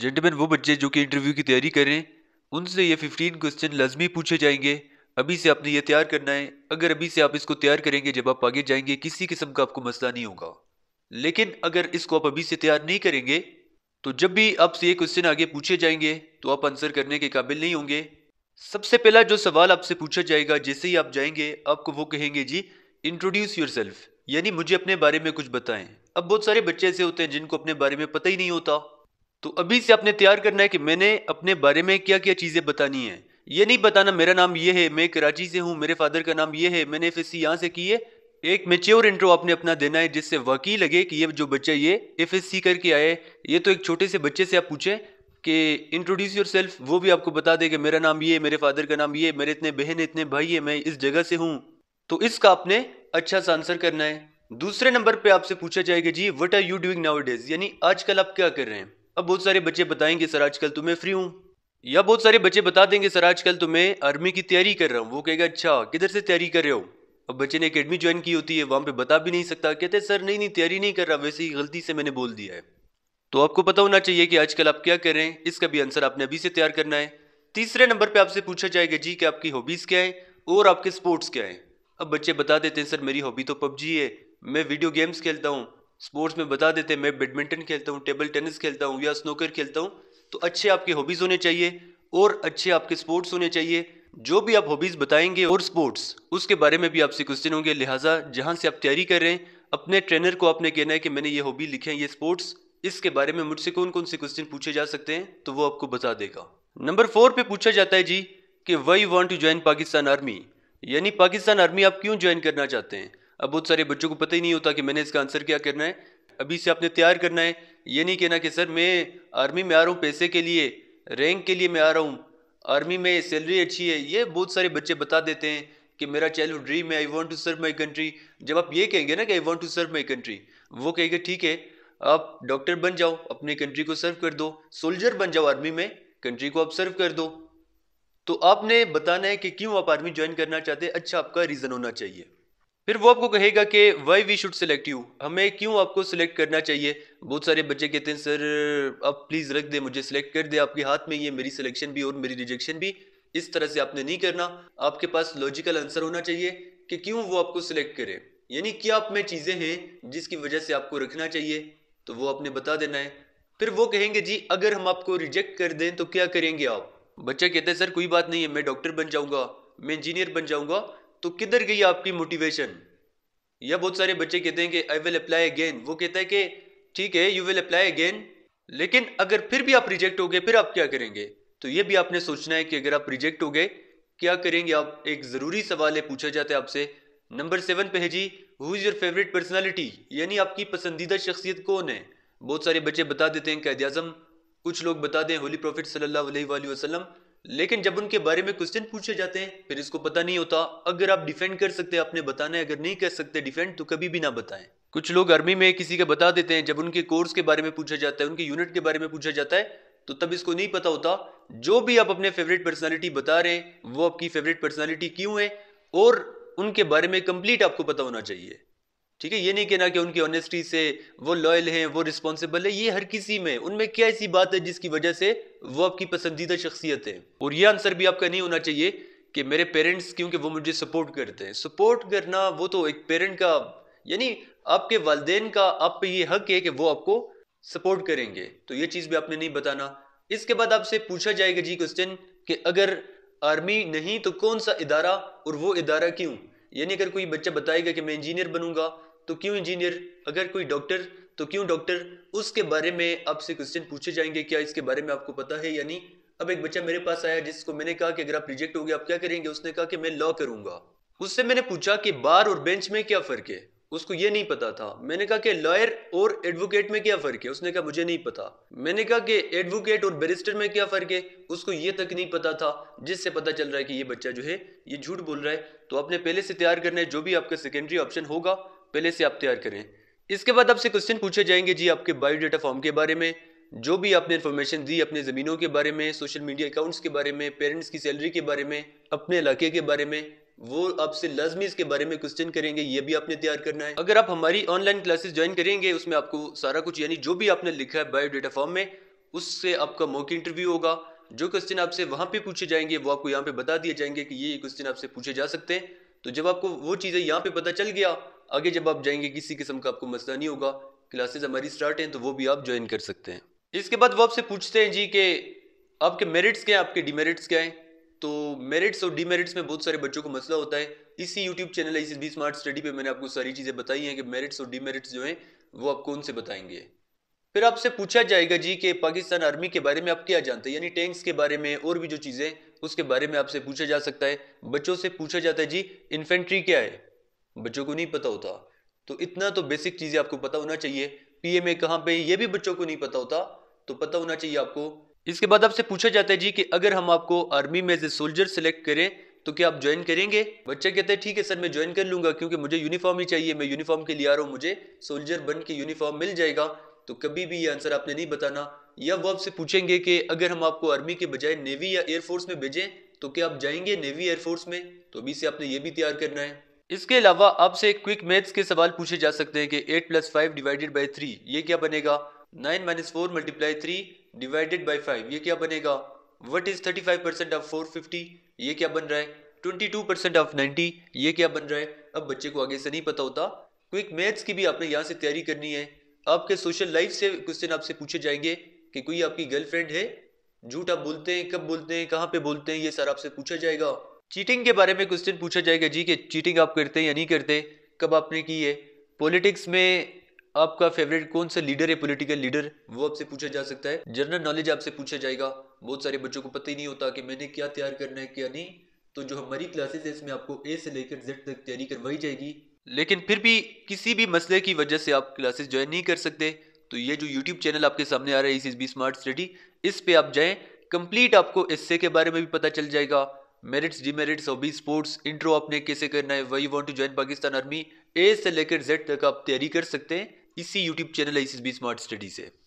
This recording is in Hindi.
जेंटमैन वो बच्चे जो कि इंटरव्यू की तैयारी कर रहे हैं उनसे ये फिफ्टीन क्वेश्चन लाजमी पूछे जाएंगे अभी से आपने ये तैयार करना है अगर अभी से आप इसको तैयार करेंगे जब आप आगे जाएंगे किसी किस्म का आपको मसला नहीं होगा लेकिन अगर इसको आप अभी से तैयार नहीं करेंगे तो जब भी आपसे ये क्वेश्चन आगे पूछे जाएंगे तो आप आंसर करने के काबिल नहीं होंगे सबसे पहला जो सवाल आपसे पूछा जाएगा जैसे ही आप जाएंगे आपको वो कहेंगे जी इंट्रोड्यूस योर सेल्फ यानी मुझे अपने बारे में कुछ बताएं अब बहुत सारे बच्चे ऐसे होते हैं जिनको अपने बारे में पता ही नहीं होता तो अभी से आपने तैयार करना है कि मैंने अपने बारे में क्या क्या चीज़ें बतानी है ये नहीं बताना मेरा नाम ये है मैं कराची से हूँ मेरे फादर का नाम ये है मैंने एफ एस सी यहाँ से की है एक मेच्योर इंट्रो आपने अपना देना है जिससे वाकई लगे कि ये जो बच्चा ये एफ एस सी करके आए ये तो एक छोटे से बच्चे से आप पूछें कि इंट्रोड्यूस योर सेल्फ वो भी आपको बता दे कि मेरा नाम ये मेरे फादर का नाम ये मेरे इतने बहन इतने भाई है मैं इस जगह से हूँ तो इसका आपने अच्छा सा आंसर करना है दूसरे नंबर पे आपसे पूछा जाएगा जी what are you doing nowadays यानी आजकल आप क्या कर रहे हैं अब बहुत सारे बच्चे बताएंगे सर आजकल तुम्हें तो फ्री हूँ या बहुत सारे बच्चे बता देंगे सर आजकल तो मैं आर्मी की तैयारी कर रहा हूँ वो कहेगा अच्छा किधर से तैयारी कर रहे हो अब बच्चे ने अकेडमी ज्वाइन की होती है वहाँ पे बता भी नहीं सकता कहते सर नहीं नहीं तैयारी नहीं कर रहा वैसे ही गलती से मैंने बोल दिया है तो आपको पता होना चाहिए कि आजकल आप क्या कर रहे हैं इसका भी आंसर आपने अभी से तैयार करना है तीसरे नंबर पे आपसे पूछा जाएगा जी कि आपकी हॉबीज़ क्या है और आपके स्पोर्ट्स क्या है अब बच्चे बता देते हैं सर मेरी हॉबी तो पबजी है मैं वीडियो गेम्स खेलता हूँ स्पोर्ट्स में बता देते मैं बैडमिंटन खेलता हूँ टेबल टेनिस खेलता हूँ या स्नोकर खेलता हूँ तो अच्छे आपके हॉबीज़ होने चाहिए और अच्छे आपके स्पोर्ट्स होने चाहिए जो भी आप हॉबीज़ बताएंगे और स्पोर्ट्स उसके बारे में भी आपसे क्वेश्चन होंगे लिहाजा जहाँ से आप तैयारी कर रहे हैं अपने ट्रेनर को आपने कहना है कि मैंने ये हॉबी लिखे हैं ये स्पोर्ट्स इसके बारे में मुझसे कौन कौन से क्वेश्चन पूछे जा सकते हैं तो वो आपको बता देगा नंबर फोर पे पूछा जाता है जी कि why want to join Pakistan army यानी पाकिस्तान आर्मी आप क्यों ज्वाइन करना चाहते हैं अब बहुत सारे बच्चों को पता ही नहीं होता कि मैंने इसका आंसर क्या करना है अभी से आपने तैयार करना है ये नहीं कहना कि सर मैं आर्मी में आ रहा हूँ पैसे के लिए रैंक के लिए मैं आ रहा हूँ आर्मी में सैलरी अच्छी है ये बहुत सारे बच्चे बता देते हैं कि मेरा चाइल्ड ड्रीम है I want to serve my country जब आप ये कहेंगे ना कि I want to serve my country वो कहेंगे ठीक है आप डॉक्टर बन जाओ अपनी कंट्री को सर्व कर दो सोल्जर बन जाओ आर्मी में कंट्री को आप सर्व कर दो तो आपने बताना है कि क्यों आप आर्मी ज्वाइन करना चाहते हैं अच्छा आपका रीज़न होना चाहिए फिर वो आपको कहेगा कि why we should select you हमें क्यों आपको सिलेक्ट करना चाहिए बहुत सारे बच्चे कहते हैं सर आप प्लीज़ रख दे मुझे सिलेक्ट कर दे आपके हाथ में ये मेरी सिलेक्शन भी और मेरी रिजेक्शन भी इस तरह से आपने नहीं करना आपके पास लॉजिकल आंसर होना चाहिए कि क्यों वो आपको सिलेक्ट करे यानी क्या आप में चीज़ें हैं जिसकी वजह से आपको रखना चाहिए तो वो आपने बता देना है फिर वो कहेंगे जी अगर हम आपको रिजेक्ट कर दें तो क्या करेंगे आप बच्चा कहते हैं सर कोई बात नहीं है मैं डॉक्टर बन जाऊंगा मैं इंजीनियर बन जाऊंगा तो किधर गई आपकी मोटिवेशन या बहुत सारे बच्चे कहते हैं कि आई विल अप्लाई अगेन वो कहता है कि ठीक है यू विल अप्लाई अगेन लेकिन अगर फिर भी आप रिजेक्ट हो गए फिर आप क्या करेंगे तो ये भी आपने सोचना है कि अगर आप रिजेक्ट हो गए क्या करेंगे आप एक ज़रूरी सवाल है पूछा जाता है आपसे नंबर सेवन पे है जी who is your favourite personality यानी आपकी पसंदीदा शख्सियत कौन है बहुत सारे बच्चे बता देते हैं कैद आजम कुछ लोग बता दें होली प्रॉफिट सल्लल्लाहु अलैहि वसल्लम लेकिन जब उनके बारे में क्वेश्चन पूछे जाते हैं फिर इसको पता नहीं होता अगर आप डिफेंड कर सकते हैं आपने बताना है अगर नहीं कर सकते डिफेंड तो कभी भी ना बताएं कुछ लोग आर्मी में किसी के बता देते हैं जब उनके कोर्स के बारे में पूछा जाता है उनके यूनिट के बारे में पूछा जाता है तो तब इसको नहीं पता होता जो भी आप अपने फेवरेट पर्सनैलिटी बता रहे हैं वो आपकी फेवरेट पर्सनैलिटी क्यों है और उनके बारे में कंप्लीट आपको पता होना चाहिए ठीक है ये नहीं कहना कि उनकी ऑनेस्टी से वो लॉयल हैं वो रिस्पॉन्सिबल है ये हर किसी में उनमें क्या ऐसी बात है जिसकी वजह से वो आपकी पसंदीदा शख्सियत है और ये आंसर भी आपका नहीं होना चाहिए कि मेरे पेरेंट्स क्योंकि वो मुझे सपोर्ट करते हैं सपोर्ट करना वो तो एक पेरेंट का यानी आपके वालदेन का आप पे ये हक है कि वो आपको सपोर्ट करेंगे तो ये चीज़ भी आपने नहीं बताना इसके बाद आपसे पूछा जाएगा जी क्वेश्चन कि अगर आर्मी नहीं तो कौन सा इदारा और वो इदारा क्यों यानी अगर कोई बच्चा बताएगा कि मैं इंजीनियर बनूंगा तो क्यों इंजीनियर अगर कोई डॉक्टर तो क्यों डॉक्टर उसके बारे में आपसे क्वेश्चन पूछे जाएंगे क्या इसके बारे में आपको पता है या नहीं अब एक बच्चा मेरे पास आया जिसको मैंने कहा कि अगर आप रिजेक्ट हो गए आप क्या करेंगे उसने कहा कि मैं लॉ करूंगा उससे मैंने पूछा कि बार और बेंच में क्या फर्क है उसको ये नहीं पता था मैंने कहा कि लॉयर और एडवोकेट में क्या फर्क है उसने कहा मुझे नहीं पता मैंने कहा कि एडवोकेट और बैरिस्टर में क्या फर्क है उसको ये तक नहीं पता था जिससे पता चल रहा है कि ये बच्चा जो है ये झूठ बोल रहा है तो आपने पहले से तैयार करना है जो भी आपका सेकेंडरी ऑप्शन होगा पहले से आप तैयार करें इसके बाद आपसे क्वेश्चन पूछे जाएंगे जी आपके बायोडाटा फॉर्म के बारे में जो भी आपने इन्फॉर्मेशन दी अपने ज़मीनों के बारे में सोशल मीडिया अकाउंट्स के बारे में पेरेंट्स की सैलरी के बारे में अपने इलाके के बारे में वो आपसे लाजमी इसके बारे में क्वेश्चन करेंगे ये भी आपने तैयार करना है अगर आप हमारी ऑनलाइन क्लासेस ज्वाइन करेंगे उसमें आपको सारा कुछ यानी जो भी आपने लिखा है बायोडाटा फॉर्म में उससे आपका मॉक इंटरव्यू होगा जो क्वेश्चन आपसे वहाँ पर पूछे जाएंगे वो आपको यहाँ पे बता दिए जाएंगे कि ये क्वेश्चन आपसे पूछे जा सकते हैं तो जब आपको वो चीज़ें यहाँ पे पता चल गया आगे जब आप जाएंगे किसी किस्म का आपको मसला नहीं होगा क्लासेस हमारी स्टार्ट हैं तो वो भी आप ज्वाइन कर सकते हैं इसके बाद वो आपसे पूछते हैं जी के आपके मेरिट्स क्या हैं आपके डिमेरिट्स क्या हैं तो मेरिट्स और डिमेरिट्स में बहुत सारे बच्चों को मसला होता है इसी यूट्यूब चैनल है इसी बी स्मार्ट स्टडी पे मैंने आपको सारी चीज़ें बताई हैं कि मेरिट्स और डिमेरिट्स जो हैं वो आप कौन से बताएंगे फिर आपसे पूछा जाएगा जी कि पाकिस्तान आर्मी के बारे में आप क्या जानते हैं यानी टैंक्स के बारे में और भी जो चीज़ें उसके बारे में आपसे पूछा जा सकता है बच्चों से पूछा जाता है जी इन्फेंट्री क्या है बच्चों को नहीं पता होता तो इतना तो बेसिक चीज़ें आपको पता होना चाहिए पीएमए कहाँ पे ये भी बच्चों को नहीं पता होता तो पता होना चाहिए आपको इसके बाद आपसे पूछा जाता है जी कि अगर हम आपको आर्मी में एज ए सोल्जर सिलेक्ट करें तो क्या आप ज्वाइन करेंगे बच्चा कहते हैं ठीक है सर मैं ज्वाइन कर लूंगा क्योंकि मुझे यूनिफॉर्म ही चाहिए मैं यूनिफॉर्म के लिए आ रहा हूँ मुझे सोल्जर बन के यूनिफॉर्म मिल जाएगा तो कभी भी ये आंसर आपने नहीं बताना या वो आपसे पूछेंगे कि अगर हम आपको आर्मी के बजाय नेवी या एयरफोर्स में भेजें तो क्या आप जाएंगे नेवी एयरफोर्स में तो अभी से आपने ये भी तैयार करना है इसके अलावा आपसे क्विक मैथ्स के सवाल पूछे जा सकते हैं कि eight plus five divided by three ये क्या बनेगा nine minus four multiply three divided by five ये क्या बनेगा what is thirty five percent of four fifty ये क्या बन रहा है twenty two percent of ninety ये क्या बन रहा है अब बच्चे को आगे से नहीं पता होता क्विक मैथ्स की भी आपने यहाँ से तैयारी करनी है आपके सोशल लाइफ से क्वेश्चन आपसे पूछे जाएंगे कि कोई आपकी गर्लफ्रेंड है झूठ आप बोलते हैं कब बोलते हैं कहाँ पे बोलते हैं ये सर आपसे पूछा जाएगा चीटिंग के बारे में क्वेश्चन पूछा जाएगा जी कि चीटिंग आप करते हैं या नहीं करते कब आपने की है पॉलिटिक्स में आपका फेवरेट कौन सा लीडर है पॉलिटिकल लीडर वो आपसे पूछा जा सकता है जनरल नॉलेज आपसे पूछा जाएगा बहुत सारे बच्चों को पता ही नहीं होता कि मैंने क्या तैयार करना है क्या नहीं तो जो हमारी क्लासेस है इसमें आपको ए से लेकर जेड तक तैयारी करवाई जाएगी लेकिन फिर भी किसी भी मसले की वजह से आप क्लासेस ज्वाइन नहीं कर सकते तो ये जो यूट्यूब चैनल आपके सामने आ रहा है इस बी स्मार्ट स्टडी इस पर आप जाएँ कंप्लीट आपको इससे के बारे में भी पता चल जाएगा मेरिट्स डीमेरिट्स और स्पोर्ट्स इंट्रो आपने कैसे करना है वही want to join Pakistan army A से लेकर जेड तक आप तैयारी कर सकते हैं इसी यूट्यूब चैनल है इसी बी स्मार्ट स्टडी से